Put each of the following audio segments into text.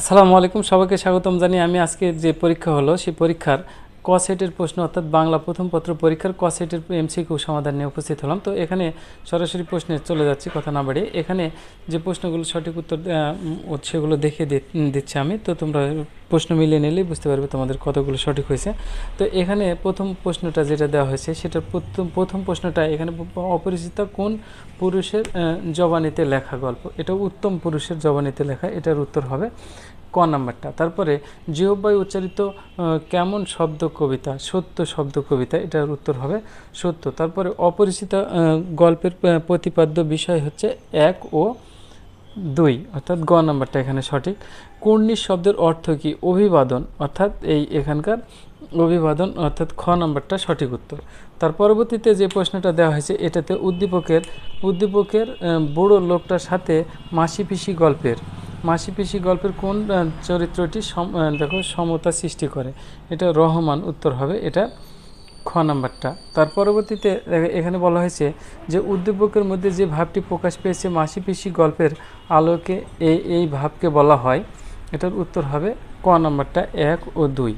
আসসালামু আলাইকুম সবাইকে স্বাগতম জানি আমি আজকে যে পরীক্ষা হলো সেই পরীক্ষার কসেটের প্রশ্ন অর্থাৎ বাংলা প্রথম পত্র পরীক্ষার কসেটের এমসিকিউ সমাধান নিয়ে উপস্থিত হলাম তো এখানে সরাসরি প্রশ্নে চলে যাচ্ছি কথা না বাড়িয়ে এখানে যে প্রশ্নগুলো সঠিক উত্তর সেগুলো দেখে দিচ্ছি আমি তো তোমরা প্রশ্ন মিলিয়ে নিলেই বুঝতে পারবে তোমাদের কতগুলো সঠিক হয়েছে তো এখানে প্রথম প্রশ্নটা যেটা দেওয়া হয়েছে সেটা প্রথম প্রথম প্রশ্নটা এখানে অপরিচিত কোন পুরুষের জবানিতে লেখা গল্প এটা উত্তম পুরুষের জবানিতে লেখা এটার উত্তর হবে ক নাম্বারটা তারপরে জিহব্বায় উচ্চারিত কেমন শব্দ কবিতা সত্য শব্দ কবিতা এটার উত্তর হবে সত্য তারপরে অপরিচিত গল্পের প্রতিপাদ্য বিষয় হচ্ছে এক ও দুই অর্থাৎ গ নাম্বারটা এখানে সঠিক কর্নিশ শব্দের অর্থ কি অভিবাদন অর্থাৎ এই এখানকার অভিবাদন অর্থাৎ খ নাম্বারটা সঠিক উত্তর তার পরবর্তীতে যে প্রশ্নটা দেওয়া হয়েছে এটাতে উদ্দীপকের উদ্দীপকের বুড়ো লোকটার সাথে মাসি পিসি গল্পের মাসি পিসি গল্পের কোন চরিত্রটি দেখো সমতা সৃষ্টি করে এটা রহমান উত্তর হবে এটা খ নাম্বারটা তার পরবর্তীতে এখানে বলা হয়েছে যে উদ্দীপকের মধ্যে যে ভাবটি প্রকাশ পেয়েছে মাসি পিসি গল্পের আলোকে এই এই ভাবকে বলা হয় এটার উত্তর হবে ক নাম্বারটা এক ও দুই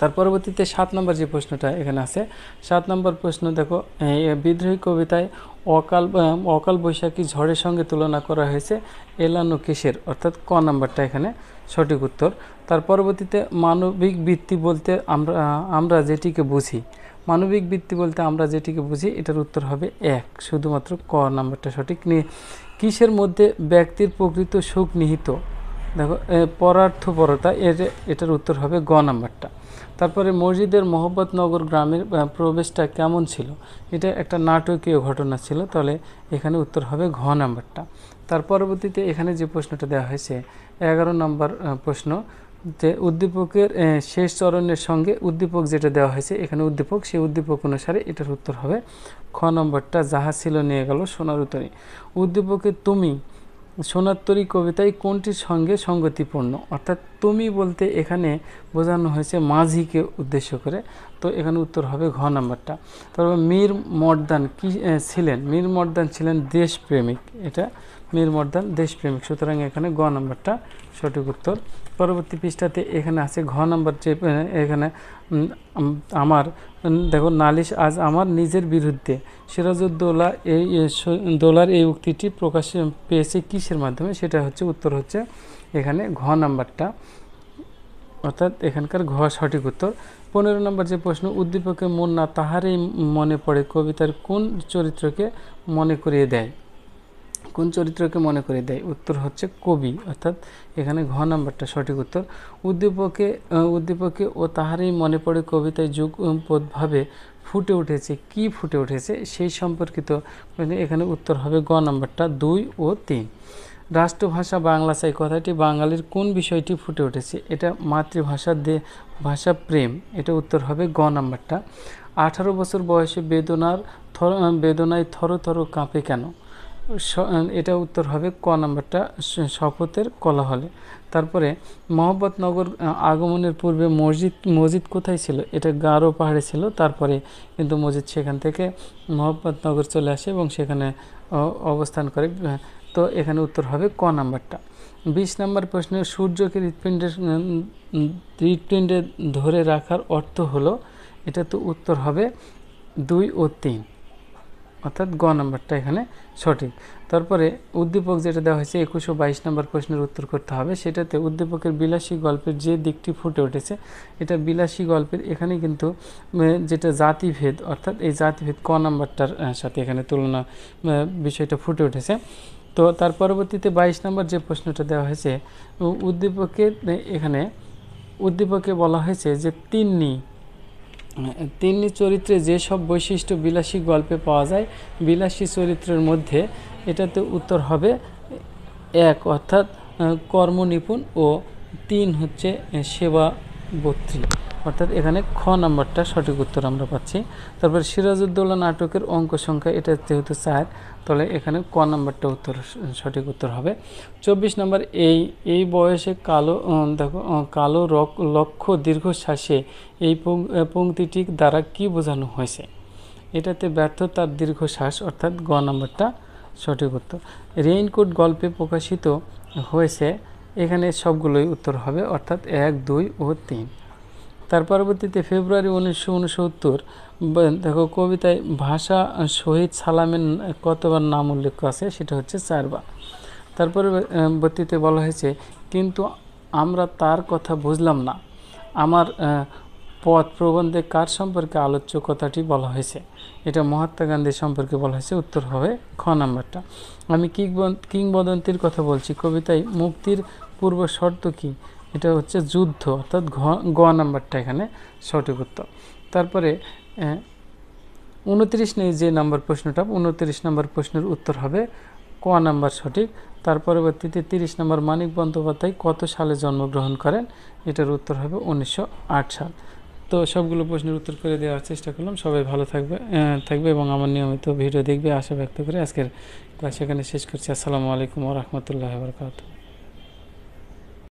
তার পরবর্তীতে সাত নম্বর যে প্রশ্নটা এখানে আছে সাত নম্বর প্রশ্ন দেখো বিদ্রোহী কবিতায় অকাল অকাল বৈশাখী ঝড়ের সঙ্গে তুলনা করা হয়েছে এলানো কেশের অর্থাৎ ক নাম্বারটা এখানে সঠিক উত্তর তার পরবর্তীতে মানবিক বৃত্তি বলতে আমরা আমরা যেটিকে বুঝি মানবিক বৃত্তি বলতে আমরা যেটিকে বুঝি এটার উত্তর হবে এক শুধুমাত্র ক নাম্বারটা সঠিক নিয়ে কিসের মধ্যে ব্যক্তির প্রকৃত সুখ নিহিত দেখো পরার্থপরতা এর এটার উত্তর হবে গ নাম্বারটা তারপরে মসজিদের মোহাম্মদনগর গ্রামের প্রবেশটা কেমন ছিল এটা একটা নাটকীয় ঘটনা ছিল তাহলে এখানে উত্তর হবে ঘ নাম্বারটা তার পরবর্তীতে এখানে যে প্রশ্নটা দেওয়া হয়েছে এগারো নম্বর প্রশ্ন যে উদ্দীপকের শেষ চরণের সঙ্গে উদ্দীপক যেটা দেওয়া হয়েছে এখানে উদ্দীপক সেই উদ্দীপক অনুসারে এটার উত্তর হবে খ নম্বরটা যাহা ছিল নিয়ে গেল সোনার উত্তরে উদ্দীপকের তুমি সোনাত্তরী কবিতায় কোনটির সঙ্গে সঙ্গতিপূর্ণ অর্থাৎ তুমি বলতে এখানে বোঝানো হয়েছে মাঝিকে উদ্দেশ্য করে তো এখানে উত্তর হবে ঘ নাম্বারটা তারপর মীর মর্দান কি ছিলেন মীর মর্দান ছিলেন দেশপ্রেমিক এটা মীর মর্দান দেশপ্রেমিক সুতরাং এখানে গ নাম্বারটা সঠিক উত্তর পরবর্তী পৃষ্ঠাতে এখানে আছে ঘ নম্বর যে এখানে আমার দেখো নালিশ আজ আমার নিজের বিরুদ্ধে সিরাজউদ্দৌলা এই দোলার এই উক্তিটি প্রকাশ পেয়েছে কিসের মাধ্যমে সেটা হচ্ছে উত্তর হচ্ছে এখানে ঘ নাম্বারটা অর্থাৎ এখানকার ঘ সঠিক উত্তর পনেরো নম্বর যে প্রশ্ন উদ্দীপকে মন না তাহারই মনে পড়ে কবিতার কোন চরিত্রকে মনে করিয়ে দেয় কোন চরিত্রকে মনে করে দেয় উত্তর হচ্ছে কবি অর্থাৎ এখানে ঘ নাম্বারটা সঠিক উত্তর উদ্দীপকে উদ্দীপকে ও তাহারই মনে পড়ে কবিতায় যুগপদভাবে ফুটে উঠেছে কি ফুটে উঠেছে সেই সম্পর্কিত মানে এখানে উত্তর হবে গ নাম্বারটা দুই ও তিন রাষ্ট্রভাষা বাংলা চাই কথাটি বাঙালির কোন বিষয়টি ফুটে উঠেছে এটা মাতৃভাষা দে ভাষা প্রেম এটা উত্তর হবে গ নাম্বারটা আঠারো বছর বয়সে বেদনার থর বেদনায় থর থর কাঁপে কেন এটা উত্তর হবে ক নাম্বারটা শপথের কলাহলে তারপরে মোহাম্মদনগর আগমনের পূর্বে মসজিদ মসজিদ কোথায় ছিল এটা গারো পাহাড়ে ছিল তারপরে কিন্তু মসজিদ সেখান থেকে মোহাম্মদনগর চলে আসে এবং সেখানে অবস্থান করে তো এখানে উত্তর হবে ক নাম্বারটা বিশ নম্বর প্রশ্নে সূর্যকে হৃৎপিণ্ডের হৃৎপিণ্ডে ধরে রাখার অর্থ হলো এটা তো উত্তর হবে দুই ও তিন অর্থাৎ গ নাম্বারটা এখানে সঠিক তারপরে উদ্দীপক যেটা দেওয়া হয়েছে একুশো বাইশ নম্বর প্রশ্নের উত্তর করতে হবে সেটাতে উদ্দীপকের বিলাসী গল্পের যে দিকটি ফুটে উঠেছে এটা বিলাসী গল্পের এখানে কিন্তু যেটা জাতিভেদ অর্থাৎ এই জাতিভেদ ক নাম্বারটার সাথে এখানে তুলনা বিষয়টা ফুটে উঠেছে তো তার পরবর্তীতে বাইশ নম্বর যে প্রশ্নটা দেওয়া হয়েছে উদ্দীপকে এখানে উদ্দীপকে বলা হয়েছে যে তিন্নি মানে, তিনি চরিত্রে যেসব বৈশিষ্ট্য বিলাসী গল্পে পাওয়া যায় বিলাসী চরিত্রের মধ্যে এটাতে উত্তর হবে এক অর্থাৎ কর্মনিপুণ ও তিন হচ্ছে সেবা বত্রী অর্থাৎ এখানে খ নাম্বারটা সঠিক উত্তর আমরা পাচ্ছি তারপর সিরাজউদ্দৌলা নাটকের অঙ্ক সংখ্যা এটা যেহেতু চার তাহলে এখানে ক নাম্বারটা উত্তর সঠিক উত্তর হবে চব্বিশ নাম্বার এই এই বয়সে কালো দেখো কালো রক লক্ষ্য দীর্ঘশ্বাসে এই পঙ্ক্তিটির দ্বারা কি বোঝানো হয়েছে এটাতে ব্যর্থতার দীর্ঘশ্বাস অর্থাৎ গ নাম্বারটা সঠিক উত্তর রেইনকোট গল্পে প্রকাশিত হয়েছে এখানে সবগুলোই উত্তর হবে অর্থাৎ এক দুই ও তিন তার পরবর্তীতে ফেব্রুয়ারি উনিশশো উনসত্তর দেখো কবিতায় ভাষা শহীদ সালামের কতবার নাম উল্লেখ আছে সেটা হচ্ছে চারবার তারপরে বর্তীতে বলা হয়েছে কিন্তু আমরা তার কথা বুঝলাম না আমার পথ প্রবন্ধে কার সম্পর্কে আলোচ্য কথাটি বলা হয়েছে এটা মহাত্মা গান্ধী সম্পর্কে বলা হয়েছে উত্তর হবে খ নাম্বারটা আমি কিংবদন্তির কথা বলছি কবিতায় মুক্তির পূর্ব শর্ত কী এটা হচ্ছে যুদ্ধ অর্থাৎ গ নাম্বারটা এখানে সঠিক উত্তর তারপরে উনত্রিশ নেই যে নাম্বার প্রশ্নটা উনত্রিশ নাম্বার প্রশ্নের উত্তর হবে ক নাম্বার সঠিক তার পরবর্তীতে তিরিশ নম্বর মানিক বন্দ্যোপাধ্যায় কত সালে জন্মগ্রহণ করেন এটার উত্তর হবে উনিশশো সাল তো সবগুলো প্রশ্নের উত্তর করে দেওয়ার চেষ্টা করলাম সবাই ভালো থাকবে থাকবে এবং আমার নিয়মিত ভিডিও দেখবে আশা ব্যক্ত করে আজকের ক্লাস এখানে শেষ করছি আসসালামু আলাইকুম ও রহমতুল্লাহ বরকাত